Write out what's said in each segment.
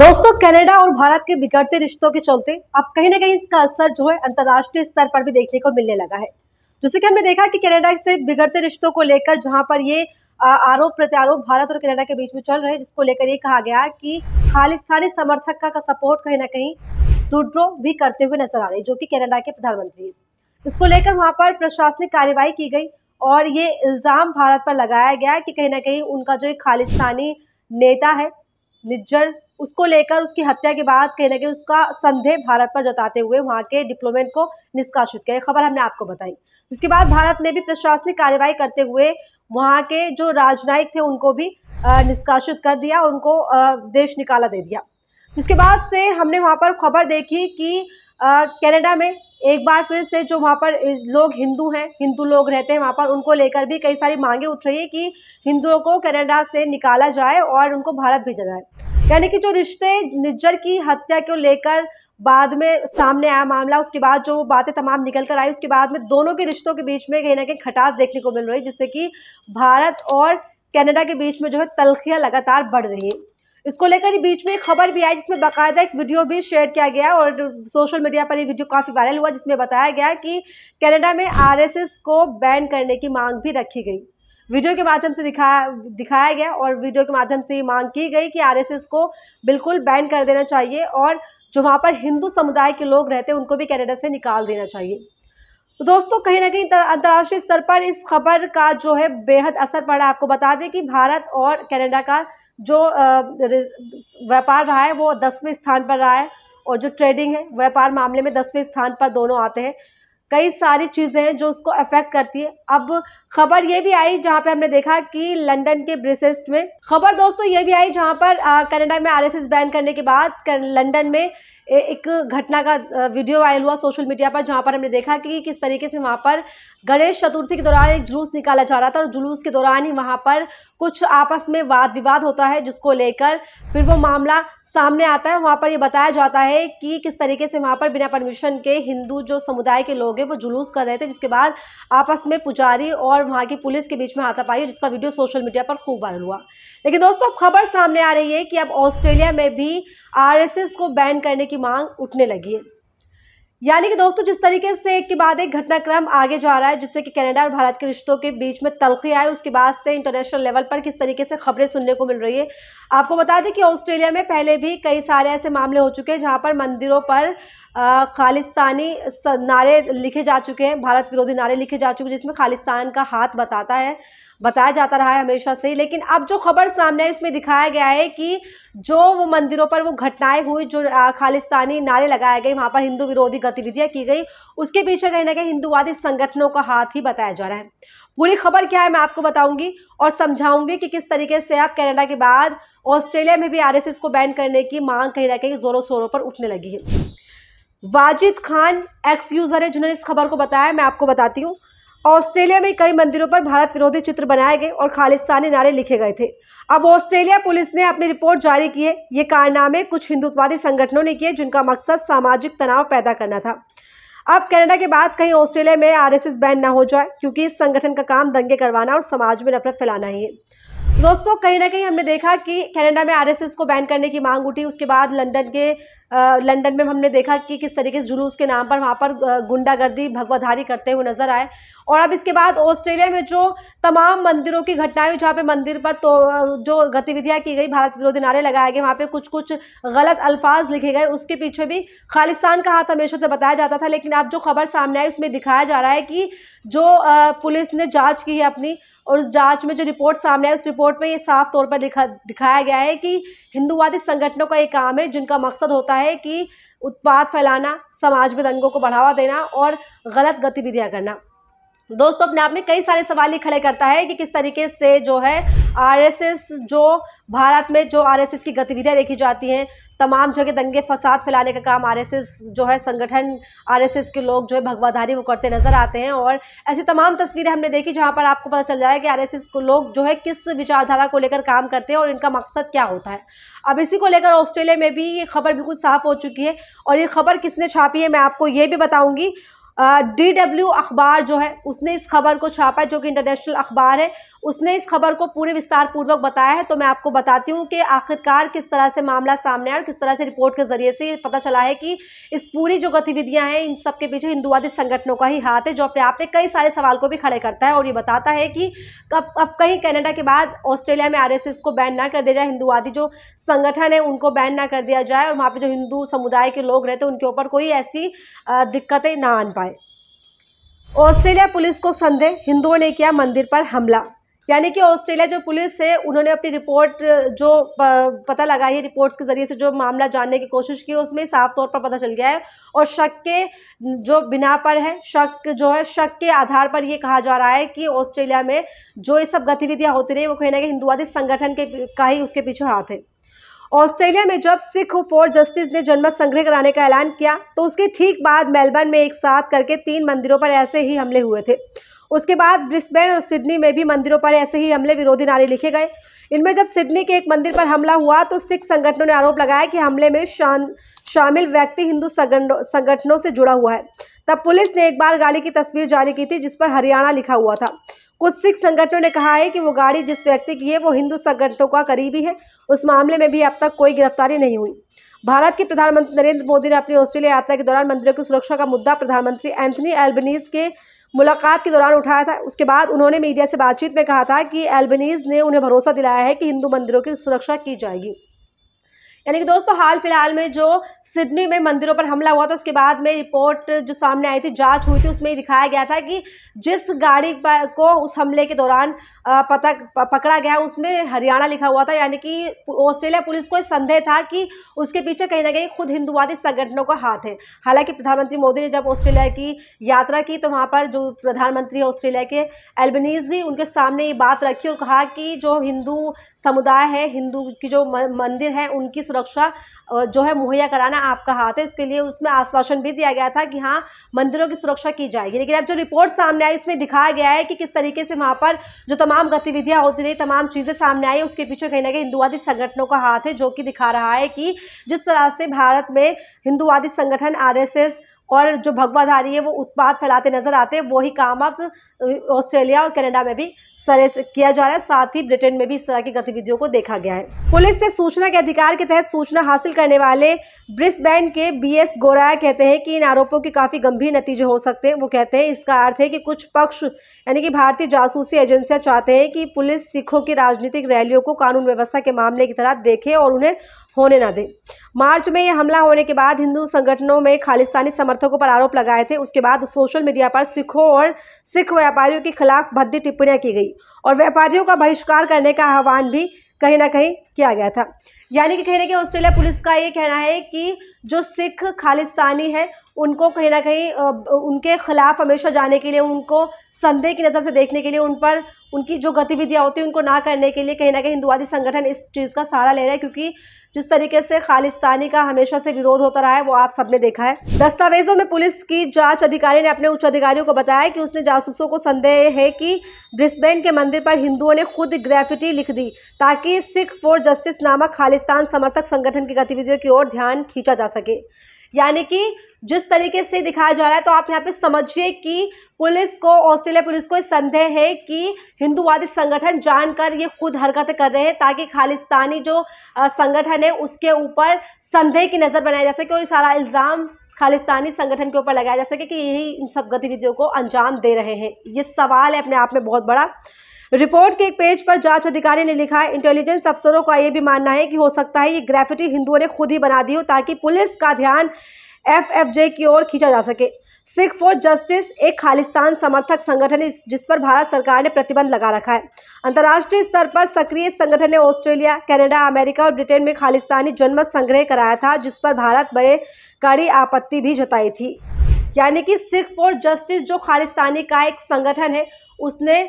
दोस्तों कनाडा और भारत के बिगड़ते रिश्तों के चलते अब कहीं ना कहीं इसका असर जो है अंतर्राष्ट्रीय स्तर पर भी देखने को मिलने लगा है जैसे कि हमने देखा कि कनाडा से बिगड़ते रिश्तों को लेकर जहां पर ये आरोप प्रत्यारोप भारत और कनाडा के बीच में चल रहे हैं जिसको लेकर ये कहा गया कि खालिस्तानी समर्थक का, का सपोर्ट कहीं ना कहीं ट्रूड्रो भी करते हुए नजर आ रहे जो कि कैनेडा के प्रधानमंत्री इसको लेकर वहाँ पर प्रशासनिक कार्रवाई की गई और ये इल्ज़ाम भारत पर लगाया गया कि कहीं ना कहीं उनका जो एक खालिस्तानी नेता है निज्जर उसको लेकर उसकी हत्या के बाद कहीं ना कहीं उसका संदेह भारत पर जताते हुए वहाँ के डिप्लोमेट को निष्कासित किया खबर हमने आपको बताई इसके बाद भारत ने भी प्रशासनिक कार्रवाई करते हुए वहाँ के जो राजनयिक थे उनको भी निष्कासित कर दिया उनको देश निकाला दे दिया जिसके बाद से हमने वहाँ पर खबर देखी कि कनाडा में एक बार फिर से जो वहाँ पर लोग हिंदू हैं हिंदू लोग रहते हैं वहाँ पर उनको लेकर भी कई सारी मांगे उठ रही है कि हिंदुओं को कनाडा से निकाला जाए और उनको भारत भेजा जाए यानी कि जो रिश्ते निज्जर की हत्या को लेकर बाद में सामने आया मामला उसके बाद जो बातें तमाम निकल कर आई उसके बाद में दोनों के रिश्तों के बीच में कहीं ना कहीं खटास देखने को मिल रही जिससे कि भारत और कनाडा के बीच में जो है तलखियाँ लगातार बढ़ रही इसको लेकर बीच में एक खबर भी आई जिसमें बाकायदा एक वीडियो भी शेयर किया गया और सोशल मीडिया पर ये वीडियो काफ़ी वायरल हुआ जिसमें बताया गया कि कनाडा में आरएसएस को बैन करने की मांग भी रखी गई वीडियो के माध्यम से दिखाया दिखाया गया और वीडियो के माध्यम से मांग की गई कि आरएसएस को बिल्कुल बैन कर देना चाहिए और जो वहाँ पर हिंदू समुदाय के लोग रहते हैं उनको भी कैनेडा से निकाल देना चाहिए तो दोस्तों कहीं ना कहीं अंतर्राष्ट्रीय स्तर पर इस खबर का जो है बेहद असर पड़ा आपको बता दें कि भारत और कनाडा का जो व्यापार रहा है वो दसवें स्थान पर रहा है और जो ट्रेडिंग है व्यापार मामले में दसवें स्थान पर दोनों आते हैं कई सारी चीज़ें हैं जो उसको अफेक्ट करती है अब खबर ये भी आई जहाँ पे हमने देखा कि लंदन के ब्रिसेस्ट में खबर दोस्तों ये भी आई जहाँ पर कनाडा में आरएसएस बैन करने के बाद लंदन में एक घटना का वीडियो वायरल हुआ सोशल मीडिया पर जहाँ पर हमने देखा कि किस तरीके से वहाँ पर गणेश चतुर्थी के दौरान एक जुलूस निकाला जा रहा था और जुलूस के दौरान ही वहाँ पर कुछ आपस में वाद विवाद होता है जिसको लेकर फिर वो मामला सामने आता है वहाँ पर ये बताया जाता है कि किस तरीके से वहाँ पर बिना परमिशन के हिंदू जो समुदाय के लोग हैं वो जुलूस कर रहे थे जिसके बाद आपस में पुजारी और वहाँ की पुलिस के बीच में हाथापाई पाई जिसका वीडियो सोशल मीडिया पर खूब वायरल हुआ लेकिन दोस्तों खबर सामने आ रही है कि अब ऑस्ट्रेलिया में भी आरएसएस को बैन करने की मांग उठने लगी है यानी कि दोस्तों जिस तरीके से एक के बाद एक घटनाक्रम आगे जा रहा है जिससे कि कनाडा और भारत के रिश्तों के बीच में तलखी आए उसके बाद से इंटरनेशनल लेवल पर किस तरीके से खबरें सुनने को मिल रही है आपको बता दें कि ऑस्ट्रेलिया में पहले भी कई सारे ऐसे मामले हो चुके हैं जहां पर मंदिरों पर खालिस्तानी नारे लिखे जा चुके हैं भारत विरोधी नारे लिखे जा चुके हैं जिसमें खालिस्तान का हाथ बताता है बताया जाता रहा है हमेशा से लेकिन अब जो खबर सामने है इसमें दिखाया गया है कि जो वो मंदिरों पर वो घटनाएं हुई जो खालिस्तानी नारे लगाए गए वहाँ पर हिंदू विरोधी गतिविधियाँ की गई उसके पीछे कहीं ना कहीं हिंदूवादी संगठनों का हाथ ही बताया जा रहा है पूरी खबर क्या है मैं आपको बताऊंगी और समझाऊंगी कि किस तरीके से आप कैनेडा के बाद ऑस्ट्रेलिया में भी आर को बैन करने की मांग कहीं ना कहीं जोरों शोरों पर उठने लगी है वाजिद खान एक्स यूज़र है जिन्होंने इस खबर को बताया मैं आपको बताती हूँ ऑस्ट्रेलिया में कई मंदिरों पर भारत विरोधी चित्र बनाए गए और खालिस्तानी नारे लिखे गए थे अब ऑस्ट्रेलिया पुलिस ने अपनी रिपोर्ट जारी की है ये कारनामे कुछ हिंदुत्ववादी संगठनों ने किए जिनका मकसद सामाजिक तनाव पैदा करना था अब कनाडा के बाद कहीं ऑस्ट्रेलिया में आरएसएस बैन ना हो जाए क्योंकि इस संगठन का काम दंगे करवाना और समाज में नफरत फैलाना ही है दोस्तों कहीं ना कहीं हमने देखा कि कनाडा में आरएसएस को बैन करने की मांग उठी उसके बाद लंदन के लंदन में हमने देखा कि किस तरीके से जुलूस के नाम पर वहाँ पर गुंडागर्दी भगवाधारी करते हुए नजर आए और अब इसके बाद ऑस्ट्रेलिया में जो तमाम मंदिरों की घटनाएं हुई जहाँ पर मंदिर पर तो जो गतिविधियाँ की गई भारत विरोधी नारे लगाए गए वहाँ पर कुछ कुछ गलत अल्फाज लिखे गए उसके पीछे भी खालिस्तान का हाथ हमेशा से बताया जाता था लेकिन अब जो खबर सामने आई उसमें दिखाया जा रहा है कि जो पुलिस ने जाँच की है अपनी और उस जांच में जो रिपोर्ट सामने आई उस रिपोर्ट में ये साफ तौर पर दिखा दिखाया गया है कि हिंदूवादी संगठनों का ये काम है जिनका मकसद होता है है कि उत्पाद फैलाना समाज में दंगों को बढ़ावा देना और गलत गतिविधियां करना दोस्तों अपने आप में कई सारे सवाल ये खड़े करता है कि किस तरीके से जो है आरएसएस जो भारत में जो आरएसएस की गतिविधियां देखी जाती हैं तमाम जगह दंगे फसाद फैलाने का काम आरएसएस जो है संगठन आरएसएस के लोग जो है भगवाधारी वो करते नज़र आते हैं और ऐसी तमाम तस्वीरें हमने देखी जहाँ पर आपको पता चल जाए कि आर को लोग जो है किस विचारधारा को लेकर काम करते हैं और इनका मकसद क्या होता है अब इसी को लेकर ऑस्ट्रेलिया में भी ये खबर बिल्कुल साफ़ हो चुकी है और ये खबर किसने छापी है मैं आपको ये भी बताऊँगी डी डब्ल्यू अखबार जो है उसने इस खबर को छापा है जो कि इंटरनेशनल अखबार है उसने इस खबर को पूरे विस्तार पूर्वक बताया है तो मैं आपको बताती हूँ कि आखिरकार किस तरह से मामला सामने आया और किस तरह से रिपोर्ट के जरिए से पता चला है कि इस पूरी जो गतिविधियाँ हैं इन सब के पीछे हिंदुवादी संगठनों का ही हाथ है जो अपने आप में कई सारे सवाल को भी खड़े करता है और ये बताता है कि कब अब कहीं कैनेडा के बाद ऑस्ट्रेलिया में आर को बैन ना कर दिया जाए हिंदुवादी जो संगठन है उनको बैन ना कर दिया जाए और वहाँ पर जो हिंदू समुदाय के लोग रहते हैं उनके ऊपर कोई ऐसी दिक्कतें ना आन पाए ऑस्ट्रेलिया पुलिस को संदेह हिंदुओं ने किया मंदिर पर हमला यानी कि ऑस्ट्रेलिया जो पुलिस है उन्होंने अपनी रिपोर्ट जो पता लगाई है रिपोर्ट्स के ज़रिए से जो मामला जानने की कोशिश की उसमें साफ तौर पर पता चल गया है और शक के जो बिना पर है शक जो है शक के आधार पर ये कहा जा रहा है कि ऑस्ट्रेलिया में जो ये सब गतिविधियाँ होती रही वो कहीं ना कहीं हिंदुवादी संगठन के का ही उसके पीछे हाथ है ऑस्ट्रेलिया में जब सिख फॉर जस्टिस ने जनमत संग्रह कराने का ऐलान किया तो उसके ठीक बाद मेलबर्न में एक साथ करके तीन मंदिरों पर ऐसे ही हमले हुए थे उसके बाद ब्रिस्बेन और सिडनी में भी मंदिरों पर ऐसे ही हमले विरोधी नारे लिखे गए इनमें जब सिडनी के एक मंदिर पर हमला हुआ तो सिख संगठनों ने आरोप लगाया कि हमले में शान शामिल व्यक्ति हिंदू संगठनों से जुड़ा हुआ है तब पुलिस ने एक बार गाड़ी की तस्वीर जारी की थी जिस पर हरियाणा लिखा हुआ था कुछ सिख संगठनों ने कहा है कि वो गाड़ी जिस व्यक्ति की है वो हिंदू संगठनों का करीबी है उस मामले में भी अब तक कोई गिरफ्तारी नहीं हुई भारत के प्रधानमंत्री नरेंद्र मोदी ने अपनी ऑस्ट्रेलिया यात्रा के दौरान मंदिरों की सुरक्षा का मुद्दा प्रधानमंत्री एंथनी एल्बनीज के मुलाकात के दौरान उठाया था उसके बाद उन्होंने मीडिया से बातचीत में कहा था कि एल्बनीज ने उन्हें भरोसा दिलाया है कि हिंदू मंदिरों की सुरक्षा की जाएगी यानी कि दोस्तों हाल फिलहाल में जो सिडनी में मंदिरों पर हमला हुआ था उसके बाद में रिपोर्ट जो सामने आई थी जांच हुई थी उसमें दिखाया गया था कि जिस गाड़ी को उस हमले के दौरान पता पकड़ा गया उसमें हरियाणा लिखा हुआ था यानी कि ऑस्ट्रेलिया पुलिस को संदेह था कि उसके पीछे कहीं ना कहीं खुद हिंदुवादी संगठनों का हाथ है हालांकि प्रधानमंत्री मोदी ने जब ऑस्ट्रेलिया की यात्रा की तो वहाँ पर जो प्रधानमंत्री ऑस्ट्रेलिया के एल्बनीजी उनके सामने ये बात रखी और कहा कि जो हिंदू समुदाय है हिंदू की जो मंदिर है उनकी सुरक्षा जो है मुहैया कराना आपका हाथ है इसके लिए उसमें आश्वासन भी दिया गया था कि हाँ मंदिरों की सुरक्षा की जाएगी लेकिन अब जो रिपोर्ट सामने आई इसमें दिखाया गया है कि किस तरीके से वहाँ पर जो तमाम गतिविधियाँ होती रही तमाम चीज़ें सामने आई उसके पीछे कहीं ना कहीं हिंदुवादी संगठनों का हाथ है जो कि दिखा रहा है कि जिस तरह से भारत में हिंदुवादी संगठन आर और जो भगवाधारी है वो उत्पाद फैलाते नजर आते हैं वही काम अब ऑस्ट्रेलिया और कनाडा में भी सरे किया जा रहा है साथ ही ब्रिटेन में भी इस तरह की गतिविधियों को देखा गया है पुलिस से सूचना के अधिकार के तहत सूचना हासिल करने वाले ब्रिस्बेन के बी एस गोराया कहते हैं कि इन आरोपों के काफ़ी गंभीर नतीजे हो सकते हैं वो कहते हैं इसका अर्थ है कि कुछ पक्ष यानी कि भारतीय जासूसी एजेंसियां चाहते हैं कि पुलिस सिखों की राजनीतिक रैलियों को कानून व्यवस्था के मामले की तरह देखे और उन्हें होने ना दे मार्च में यह हमला होने के बाद हिंदू संगठनों में खालिस्तानी समर्थकों पर आरोप लगाए थे उसके बाद सोशल मीडिया पर सिखों और सिख व्यापारियों के खिलाफ भद्दी टिप्पणियां की गई और व्यापारियों का बहिष्कार करने का आह्वान भी कहीं ना कहीं किया गया था यानी कि कहीं ना ऑस्ट्रेलिया पुलिस का ये कहना है कि जो सिख खालिस्तानी है उनको कहीं ना कहीं उनके खिलाफ हमेशा जाने के लिए उनको संदेह की नज़र से देखने के लिए उन पर उनकी जो गतिविधियाँ होती हैं उनको ना करने के लिए कहीं ना कहीं हिंदुवादी संगठन इस चीज़ का सहारा ले रहे हैं क्योंकि जिस तरीके से खालिस्तानी का हमेशा से विरोध होता रहा है वो आप सबने देखा है दस्तावेजों में पुलिस की जांच अधिकारी ने अपने उच्च अधिकारियों को बताया कि उसने जासूसों को संदेह है कि ब्रिस्बेन के मंदिर पर हिंदुओं ने खुद ग्रेफिटी लिख दी ताकि सिख फॉर जस्टिस नामक खालिस्तान समर्थक संगठन की गतिविधियों की ओर ध्यान खींचा जा सके यानी कि जिस तरीके से दिखाया जा रहा है तो आप यहाँ पे समझिए कि पुलिस को ऑस्ट्रेलिया पुलिस को संदेह है कि हिंदूवादी संगठन जानकर ये खुद हरकत कर रहे हैं ताकि खालिस्तानी जो संगठन है उसके ऊपर संदेह की नज़र बनाई जा सके और सारा इल्ज़ाम खालिस्तानी संगठन के ऊपर लगाया जा सके कि यही इन सब गतिविधियों को अंजाम दे रहे हैं ये सवाल है अपने आप में बहुत बड़ा रिपोर्ट के एक पेज पर जांच अधिकारी ने लिखा है इंटेलिजेंस अफसरों का यह भी मानना है कि हो सकता है ये ग्रेफिटी हिंदुओं ने खुद ही बना दी हो ताकि पुलिस का ध्यान एफएफजे की ओर खींचा जा सके सिख फॉर जस्टिस एक खालिस्तान समर्थक संगठन है जिस पर भारत सरकार ने प्रतिबंध लगा रखा है अंतर्राष्ट्रीय स्तर पर सक्रिय संगठन ने ऑस्ट्रेलिया कनाडा अमेरिका और ब्रिटेन में खालिस्तानी जनमत संग्रह कराया था जिस पर भारत बड़े कड़ी आपत्ति भी जताई थी यानी कि सिख फॉर जस्टिस जो खालिस्तानी का एक संगठन है उसने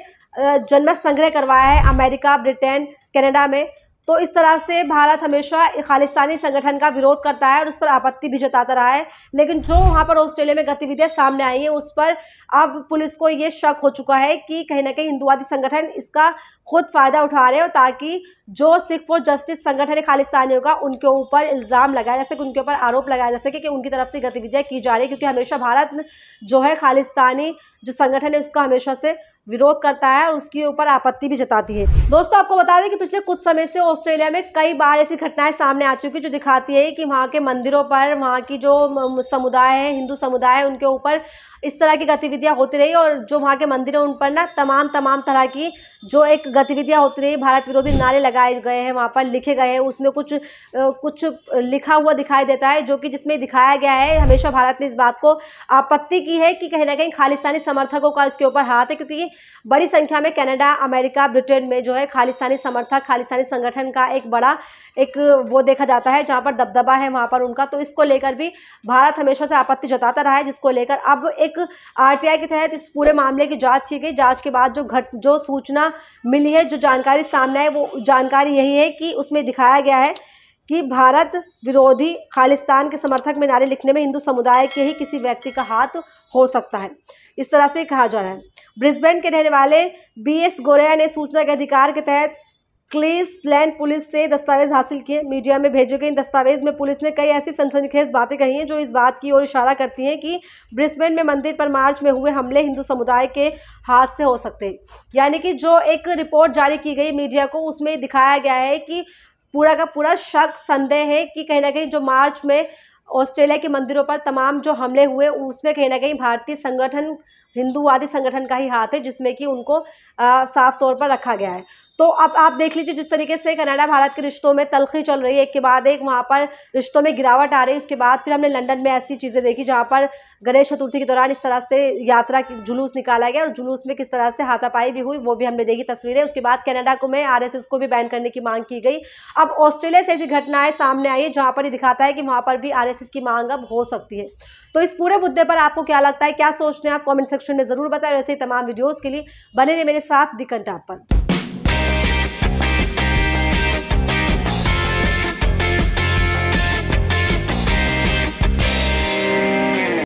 जनमत संग्रह करवाया है अमेरिका ब्रिटेन कनाडा में तो इस तरह से भारत हमेशा खालिस्तानी संगठन का विरोध करता है और उस पर आपत्ति भी जताता रहा है लेकिन जो वहाँ पर ऑस्ट्रेलिया में गतिविधियाँ सामने आई हैं उस पर अब पुलिस को ये शक हो चुका है कि कहीं ना कहीं हिंदुवादी संगठन इसका खुद फ़ायदा उठा रहे हैं और ताकि जो सिख फॉर जस्टिस संगठन है खालिस्तानियों का उनके ऊपर इल्ज़ाम लगाया जा सके उनके ऊपर आरोप लगाया जा सके कि उनकी तरफ से गतिविधियाँ की जा रही है क्योंकि हमेशा भारत जो है खालिस्तानी जो संगठन है उसका हमेशा से विरोध करता है और उसके ऊपर आपत्ति भी जताती है दोस्तों आपको बता दें कि पिछले कुछ समय से ऑस्ट्रेलिया में कई बार ऐसी घटनाएं सामने आ चुकी जो दिखाती है कि वहाँ के मंदिरों पर वहाँ की जो समुदाय है हिंदू समुदाय है उनके ऊपर इस तरह की गतिविधियाँ होती रही और जो वहाँ के मंदिर हैं उन पर ना तमाम तमाम तरह की जो एक गतिविधियाँ होती रही भारत विरोधी नारे लगाए गए हैं वहाँ पर लिखे गए हैं उसमें कुछ कुछ लिखा हुआ दिखाई देता है जो कि जिसमें दिखाया गया है हमेशा भारत ने इस बात को आपत्ति की है कि कहीं ना कहीं खालिस्तानी समर्थकों का इसके ऊपर हाथ है क्योंकि बड़ी संख्या में कनाडा अमेरिका ब्रिटेन में जो है खालिस्तानी समर्थक खालिस्तानी संगठन का एक बड़ा एक वो देखा जाता है जहाँ पर दबदबा है वहाँ पर उनका तो इसको लेकर भी भारत हमेशा से आपत्ति जताता रहा है जिसको लेकर अब एक आर के तहत इस पूरे मामले की जाँच की गई जाँच के बाद जो घट जो सूचना मिली है जो जानकारी सामने आई वो जानकारी यही है कि उसमें दिखाया गया है कि भारत विरोधी खालिस्तान के समर्थक में नारे लिखने में हिंदू समुदाय के ही किसी व्यक्ति का हाथ हो सकता है इस तरह से कहा जा रहा है ब्रिस्बेन के रहने वाले बी एस गोरेया ने सूचना के अधिकार के तहत लैंड पुलिस से दस्तावेज हासिल किए मीडिया में भेजे गए इन दस्तावेज में पुलिस ने कई ऐसी सनसनीखेज बातें कही हैं जो इस बात की ओर इशारा करती हैं कि ब्रिस्बेन में मंदिर पर मार्च में हुए हमले हिंदू समुदाय के हाथ से हो सकते हैं यानी कि जो एक रिपोर्ट जारी की गई मीडिया को उसमें दिखाया गया है कि पूरा का पूरा शक संदेह है कि कहीं ना कहीं जो मार्च में ऑस्ट्रेलिया के मंदिरों पर तमाम जो हमले हुए उसमें कहीं ना कहीं भारतीय संगठन हिंदूवादी संगठन का ही हाथ है जिसमें कि उनको साफ तौर पर रखा गया है तो अब आप देख लीजिए जिस तरीके से कनाडा भारत के रिश्तों में तलखी चल रही है एक के बाद एक वहाँ पर रिश्तों में गिरावट आ रही है उसके बाद फिर हमने लंदन में ऐसी चीज़ें देखी जहाँ पर गणेश चतुर्थी के दौरान इस तरह से यात्रा की जुलूस निकाला गया और जुलूस में किस तरह से हाथापाई भी हुई वो भी हमने देखी तस्वीरें उसके बाद कनाडा को में आर को भी बैन करने की मांग की गई अब ऑस्ट्रेलिया से ऐसी घटनाएँ सामने आई है जहाँ पर ये दिखाता है कि वहाँ पर भी आर की मांग अब हो सकती है तो इस पूरे मुद्दे पर आपको क्या लगता है क्या सोचते हैं आप कॉमेंट सेक्शन में ज़रूर बताएं ऐसे ही तमाम वीडियोज़ के लिए बने रहे मेरे साथ दिकंटा पर